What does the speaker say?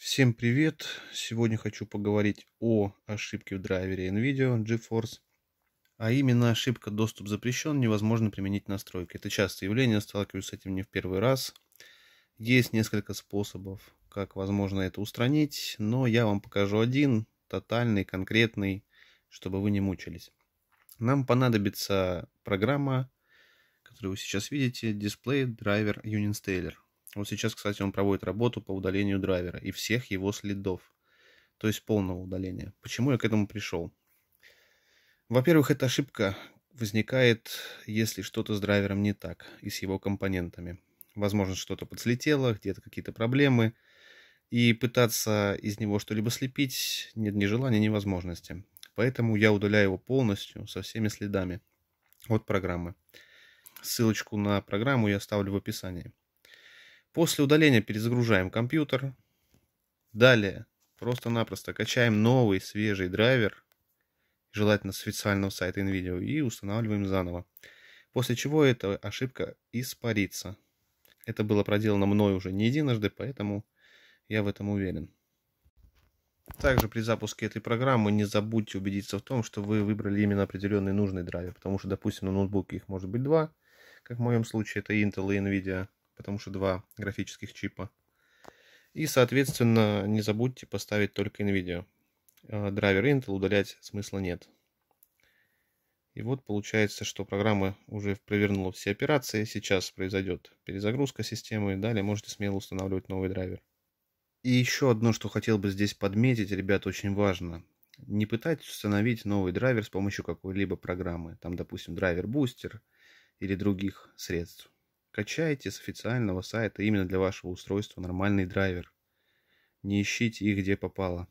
Всем привет! Сегодня хочу поговорить о ошибке в драйвере NVIDIA GeForce. А именно ошибка «Доступ запрещен, невозможно применить настройки». Это частое явление, сталкиваюсь с этим не в первый раз. Есть несколько способов, как возможно это устранить, но я вам покажу один, тотальный, конкретный, чтобы вы не мучились. Нам понадобится программа, которую вы сейчас видите, Display Driver Uninstaller. Вот сейчас, кстати, он проводит работу по удалению драйвера и всех его следов. То есть полного удаления. Почему я к этому пришел? Во-первых, эта ошибка возникает, если что-то с драйвером не так и с его компонентами. Возможно, что-то подслетело, где-то какие-то проблемы. И пытаться из него что-либо слепить нет ни желания, ни возможности. Поэтому я удаляю его полностью, со всеми следами от программы. Ссылочку на программу я оставлю в описании. После удаления перезагружаем компьютер. Далее просто-напросто качаем новый свежий драйвер, желательно с официального сайта NVIDIA, и устанавливаем заново. После чего эта ошибка испарится. Это было проделано мной уже не единожды, поэтому я в этом уверен. Также при запуске этой программы не забудьте убедиться в том, что вы выбрали именно определенный нужный драйвер, потому что, допустим, на ноутбуке их может быть два, как в моем случае это Intel и NVIDIA, потому что два графических чипа. И, соответственно, не забудьте поставить только NVIDIA. А, драйвер Intel удалять смысла нет. И вот получается, что программа уже провернула все операции. Сейчас произойдет перезагрузка системы. Далее можете смело устанавливать новый драйвер. И еще одно, что хотел бы здесь подметить, ребята, очень важно. Не пытайтесь установить новый драйвер с помощью какой-либо программы. Там, допустим, драйвер-бустер или других средств. Качайте с официального сайта именно для вашего устройства нормальный драйвер. Не ищите их где попало.